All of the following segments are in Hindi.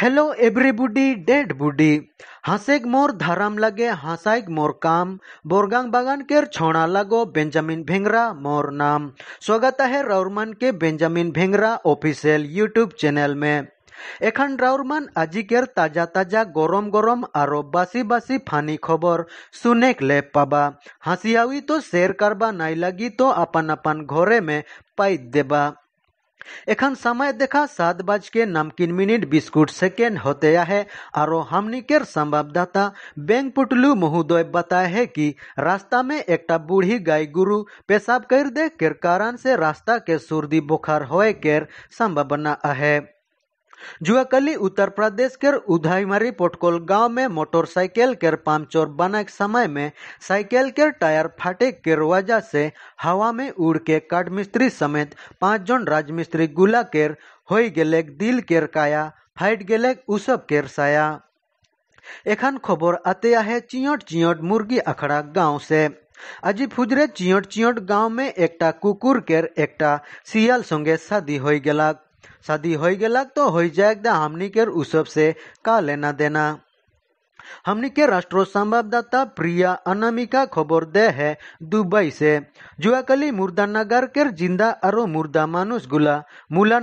हेलो एभ्रिबुडी डेड बुडी हंसेक मोर धाराम लगे हंसाइक मोर काम बोरगांग बागान केर छोड़ा लगो बेंजामिन भेंगरा मोर नाम स्वागत है रौरमन के Benjamin Bhengra official YouTube channel में एखान राउरमान आजिकेर ताजा ताजा गरम गरम और बासी बासी फानी खबर सुनेक ले पाबा हंसियावी तो शेयर करबा नहीं लगी तो अपन अपन घरे में पाई देबा एखन समय देखा सात बज के नमकीन मिनट बिस्कुट सेकेंड होते है आरो हमनी के संवाददाता बैंक पुटलू महोदय बताए है कि रास्ता में एक बूढ़ी गाय गुरु पेशाब कर दे के कारण से रास्ता के सुर्दी बुखार होए के संभावना है जुआकली उत्तर प्रदेश के उधाईमारी पोटकोल गांव में मोटरसाइकिल के पामचोर बनक समय में साइकिल के टायर फाटे के वजह से हवा में उड़ के मिस्त्री समेत पाँच जन राजमिस्त्री गुला केर हो गेलैक दिल केर काया फाइट गेलैक उसब केर साया एखन खबर आते है चियोट चियोट मुर्गी अखड़ा गांव से अजी फुजरे चियोट चियोट गांव में एकटा कुकुर केर एकटा सियाल संगे शादी हो गेलक शादी हो गया तो हो जाएगा हमनी के उत्सव से का लेना देना हमनी के राष्ट्र संवाददाता प्रिया अनामिका खबर दे है दुबई से जुआकली मुर्दानगर के जिंदा और मुर्दा मानुष गुला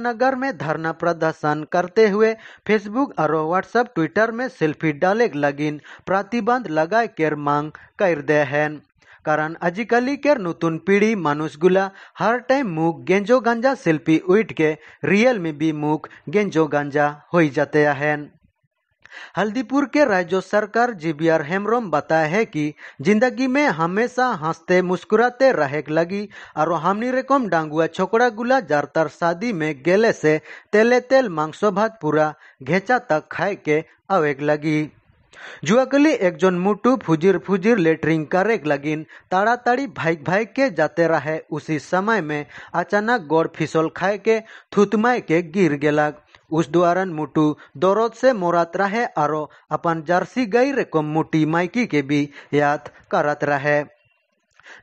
नगर में धरना प्रदर्शन करते हुए फेसबुक और व्हाट्सएप ट्विटर में सेल्फी डाले लगिन प्रतिबंध लगाए के मांग कर दे है কারণ আজিকালিকের নতুন পিঢ়ি মানুষগুলা হার টাইম মুখ গেঞ্জো গাঞ্জা সেলফি উইটকে রিয়েল মে বি মুখ গেঞ্জো গাঞ্জা হয়ে जाते हैं हल्दीपुर के राज्य सरकार जीबीआर हेमरोम बताया है कि जिंदगी में हमेशा हंसते मुस्कुराते रहे लगी और हमनी रकम डांगुआ छोकरा गुला जारतर शादी में गेले से तेले तेल मांसो भात पूरा घेचा तक खाए के अवेग लगी एक जन मुटु फुजिर फुजिर लेटरिंग करे लगिन ताड़ाताड़ी भाग भाग के जाते रहे उसी समय में अचानक गोड़ फिसल खाए के थुतमाए के गिर गेला उस द्वारा मुटु दौरद से मोरात रहे आरो अपन जर्सी गई रकम मुटी माइकी के भी याद करत रहे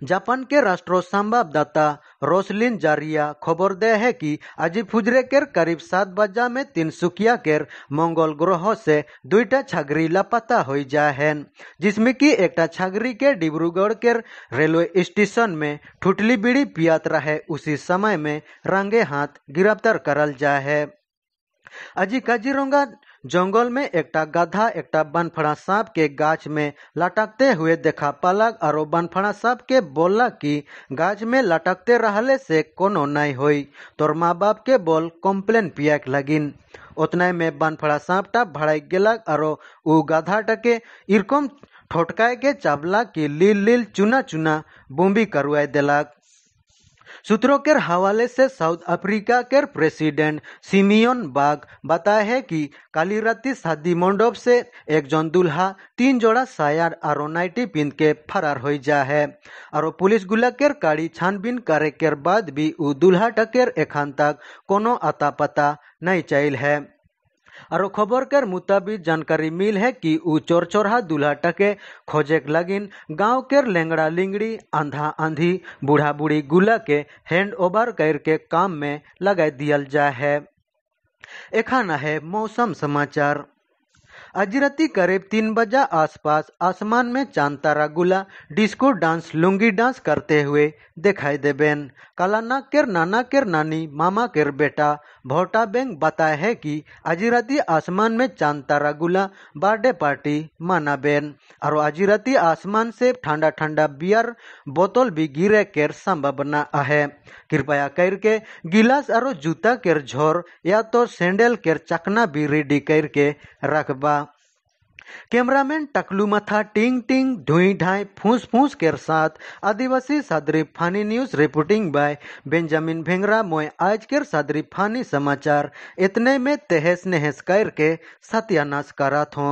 जापान के राष्ट्र संवाददाता रोसलिन जारिया खबर दे है कि आज फुजरे के करीब सात बजा में सुखिया के मंगल ग्रह से दुईटा छागरी लापता हो जाए हैं जिसमें कि एक छागरी के डिब्रूगढ़ के रेलवे स्टेशन में ठुटली बीड़ी पियात रहे उसी समय में रंगे हाथ गिरफ्तार करल जाए है अजी काजीरंगा जंगल में एक गधा एक बनफड़ा सांप के गाछ में लटकते हुए देखा पलक और बनफड़ा सांप के बोलला कि गाछ में लटकते रहले से कोनो नहीं होई तोर माँ बाप के बोल कम्प्लेन पियाक लगिन उतना में बनफड़ा टा भड़क गलक और उ गधा के इरकम ठोटकाए के चावला की लील लील चुना चुना बूंबी करवाए दिलक सूत्रों के हवाले से साउथ अफ्रीका के प्रेसिडेंट सिमियन बाग बताया है कि काली रात शादी मंडप से एक जन दुल्हा तीन जोड़ा सायर और नाइटी पिन के फरार हो जा है और पुलिस गुला के काड़ी छानबीन करे के बाद भी वो दुल्हा टकेर एखान तक कोनो अता पता नहीं चल है और खबर के मुताबिक जानकारी मिल है कि उ चोरचोरहा दूल्हा टके खोजे लगिन गांव के लेंगड़ा लिंगड़ी आंधा आंधी बूढ़ा बूढ़ी गुला के हैंड ओवर करके काम में लगा दियल जा है एखाना है मौसम समाचार आज करीब तीन बजे आसपास आसमान में चांद तारा गुला डिस्को डांस लुंगी डांस करते हुए दिखाई देबेन कलाना केर नाना केर नानी मामा केर बेटा भोटा बैंक बताया है कि अजीराती आसमान में चांद तारा गुला बर्थडे पार्टी मानाबेन और अजीराती आसमान से ठंडा ठंडा बियर बोतल भी गिरे के संभावना है कृपया करके गिलास और जूता के झोर या तो सैंडल के चकना भी रेडी करके रखबा कैमरामैन टकलू मथा टिंग टिंग धुई ढाई फूस फूस के साथ आदिवासी सादरी फानी news reporting by Benjamin Bhengra मोय आज के सादरी फानी समाचार इतने में तहस नहस कर के सत्यानाश करा थों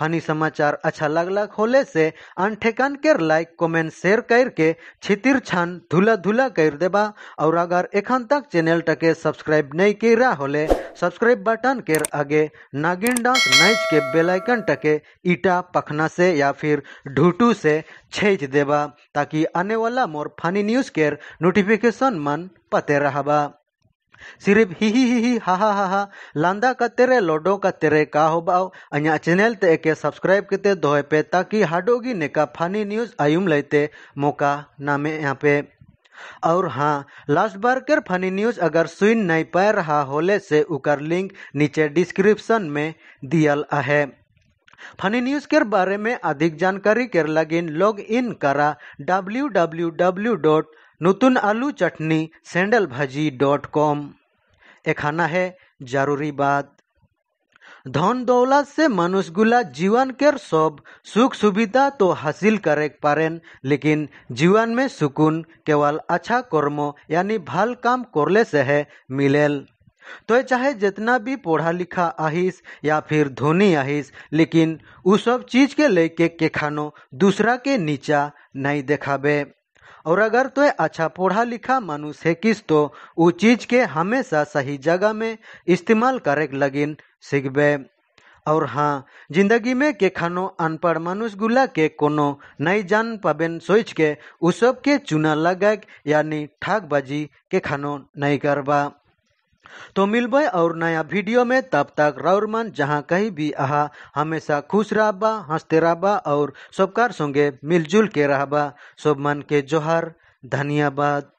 फनी समाचार अच्छा लगला होले से अनठेकन केर लाइक कमेंट शेयर कर के छितिर छान धुला धुला कर देबा और अगर एखन तक चैनल टके सब्सक्राइब नहीं कर रहा होले सब्सक्राइब बटन केर आगे नागिन डांस नाच के आइकन टके ईटा पखना से या फिर ढूटू से छेज देबा ताकि आने वाला मोर फनी न्यूज़ केर नोटिफिकेशन मन पते रहबा सिर्फ ही ही ही ही हा हा हा हा लांदा का तेरे लोडो का तेरे का हो बाओ अन्या चैनल ते के सब्सक्राइब किते दोहे पे ताकि हाडोगी ने फानी न्यूज आयुम लेते मौका नामे यहाँ पे और हाँ लास्ट बार कर फनी न्यूज अगर सुन नहीं पा रहा होले से उकर लिंक नीचे डिस्क्रिप्शन में दियल है फनी न्यूज के बारे में अधिक जानकारी के लगिन लॉग इन करा डब्ल्यू डब्ल्यू डब्ल्यू डॉट नूतन आलू चटनी सेंडल भाजी डॉट कॉम है जरूरी बात धन दौलत से দৌলত गुला जीवन के सब सुख सुविधा तो हासिल করে पारे लेकिन जीवन में सुकून केवल अच्छा कर्म यानी भल काम करले से है मिलेल तो चाहे जितना भी पढ़ा लिखा आहिस या फिर धोनी आहिस लेकिन उस सब चीज के लेके के खानो दूसरा के नीचा नहीं देखाबे और अगर तो अच्छा पढ़ा लिखा मानुष है किस तो उ चीज के हमेशा सही जगह में इस्तेमाल करे लगिन सीखबे और हाँ जिंदगी में के खानो अनपढ़ मनुष्य गुला के कोनो नहीं जान पबेन सोच के उस सब के चुना लगा यानी ठाकबाजी के खानो नहीं करबा तो मिलबय और नया वीडियो में तब तक रौरमन जहाँ कहीं भी आहा हमेशा खुश रहबा हंसते रहबा और सबकार संगे मिलजुल के रहबा सब मन के जोहर धन्यवाद